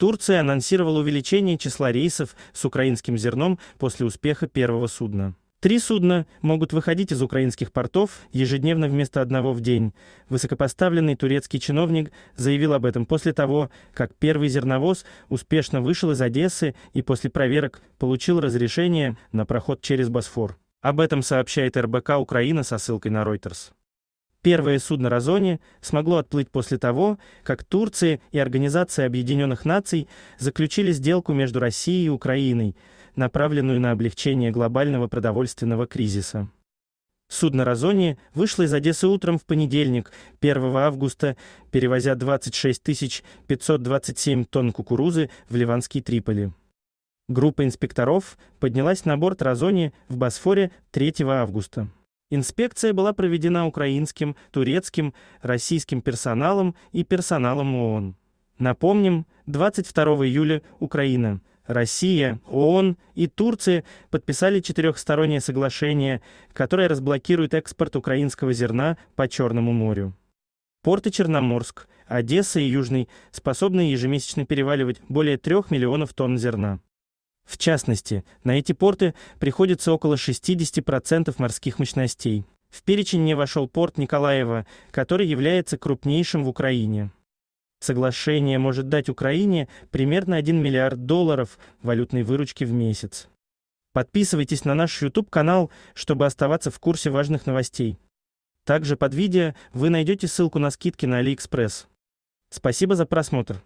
Турция анонсировала увеличение числа рейсов с украинским зерном после успеха первого судна. Три судна могут выходить из украинских портов ежедневно вместо одного в день. Высокопоставленный турецкий чиновник заявил об этом после того, как первый зерновоз успешно вышел из Одессы и после проверок получил разрешение на проход через Босфор. Об этом сообщает РБК Украина со ссылкой на Reuters. Первое судно «Розони» смогло отплыть после того, как Турция и Организация Объединенных Наций заключили сделку между Россией и Украиной, направленную на облегчение глобального продовольственного кризиса. Судно «Розони» вышло из Одессы утром в понедельник, 1 августа, перевозя 26 527 тонн кукурузы в ливанский Триполи. Группа инспекторов поднялась на борт «Розони» в Босфоре 3 августа. Инспекция была проведена украинским, турецким, российским персоналом и персоналом ООН. Напомним, 22 июля Украина, Россия, ООН и Турция подписали четырехстороннее соглашение, которое разблокирует экспорт украинского зерна по Черному морю. Порты Черноморск, Одесса и Южный способны ежемесячно переваливать более 3 миллионов тонн зерна. В частности, на эти порты приходится около 60% морских мощностей. В перечень не вошел порт Николаева, который является крупнейшим в Украине. Соглашение может дать Украине примерно 1 миллиард долларов валютной выручки в месяц. Подписывайтесь на наш YouTube-канал, чтобы оставаться в курсе важных новостей. Также под видео вы найдете ссылку на скидки на AliExpress. Спасибо за просмотр.